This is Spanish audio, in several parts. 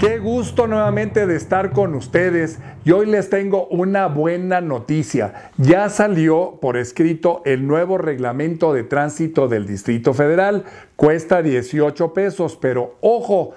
Qué gusto nuevamente de estar con ustedes y hoy les tengo una buena noticia. Ya salió por escrito el nuevo reglamento de tránsito del Distrito Federal. Cuesta 18 pesos, pero ojo,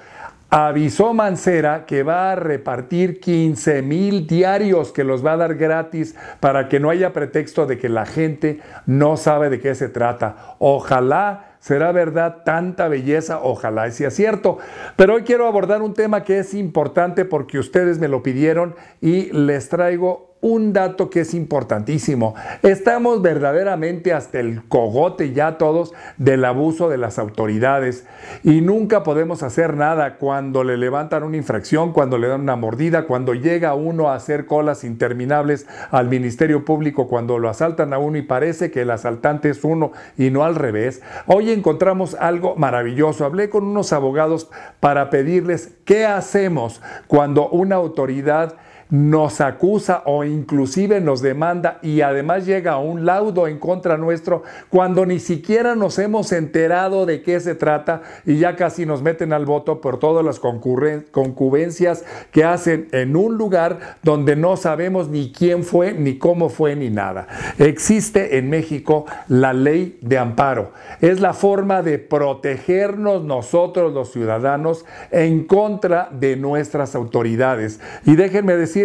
avisó Mancera que va a repartir 15 mil diarios que los va a dar gratis para que no haya pretexto de que la gente no sabe de qué se trata. Ojalá ¿Será verdad tanta belleza? Ojalá sea cierto. Pero hoy quiero abordar un tema que es importante porque ustedes me lo pidieron y les traigo un dato que es importantísimo. Estamos verdaderamente hasta el cogote ya todos del abuso de las autoridades y nunca podemos hacer nada cuando le levantan una infracción, cuando le dan una mordida, cuando llega uno a hacer colas interminables al Ministerio Público, cuando lo asaltan a uno y parece que el asaltante es uno y no al revés. Hoy encontramos algo maravilloso. Hablé con unos abogados para pedirles qué hacemos cuando una autoridad nos acusa o inclusive nos demanda y además llega a un laudo en contra nuestro cuando ni siquiera nos hemos enterado de qué se trata y ya casi nos meten al voto por todas las concubencias que hacen en un lugar donde no sabemos ni quién fue, ni cómo fue, ni nada. Existe en México la ley de amparo. Es la forma de protegernos nosotros los ciudadanos en contra de nuestras autoridades. Y déjenme decir,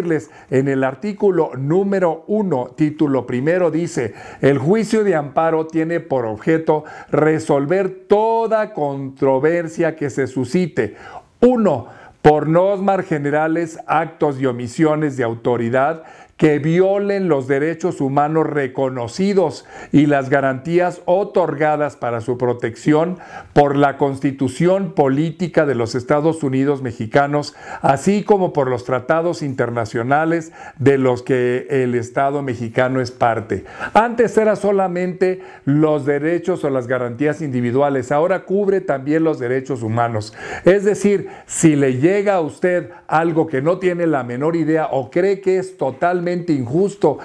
en el artículo número 1, título primero, dice, el juicio de amparo tiene por objeto resolver toda controversia que se suscite. Uno, por normas generales, actos y omisiones de autoridad que violen los derechos humanos reconocidos y las garantías otorgadas para su protección por la Constitución Política de los Estados Unidos Mexicanos, así como por los tratados internacionales de los que el Estado mexicano es parte. Antes era solamente los derechos o las garantías individuales, ahora cubre también los derechos humanos. Es decir, si le llega a usted algo que no tiene la menor idea o cree que es totalmente injusto.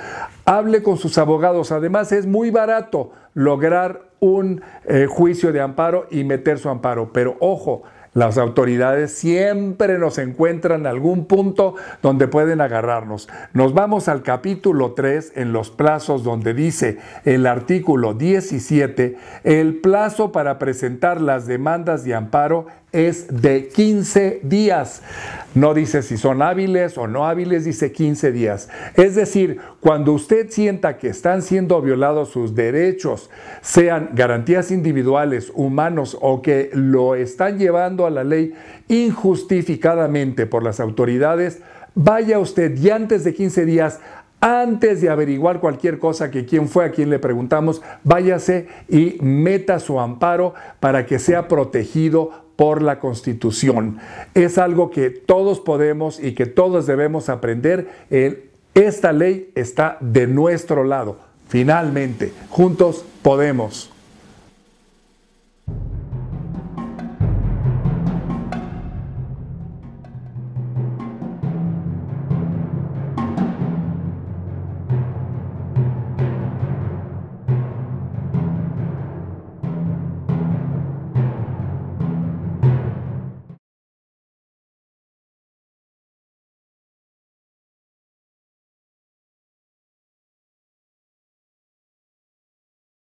Hable con sus abogados. Además, es muy barato lograr un eh, juicio de amparo y meter su amparo. Pero ojo, las autoridades siempre nos encuentran algún punto donde pueden agarrarnos. Nos vamos al capítulo 3 en los plazos donde dice el artículo 17, el plazo para presentar las demandas de amparo es de 15 días. No dice si son hábiles o no hábiles, dice 15 días. Es decir, cuando usted sienta que están siendo violados sus derechos, sean garantías individuales, humanos o que lo están llevando a la ley injustificadamente por las autoridades, vaya usted y antes de 15 días antes de averiguar cualquier cosa que quién fue, a quien le preguntamos, váyase y meta su amparo para que sea protegido por la Constitución. Es algo que todos podemos y que todos debemos aprender. Eh, esta ley está de nuestro lado. Finalmente, juntos podemos.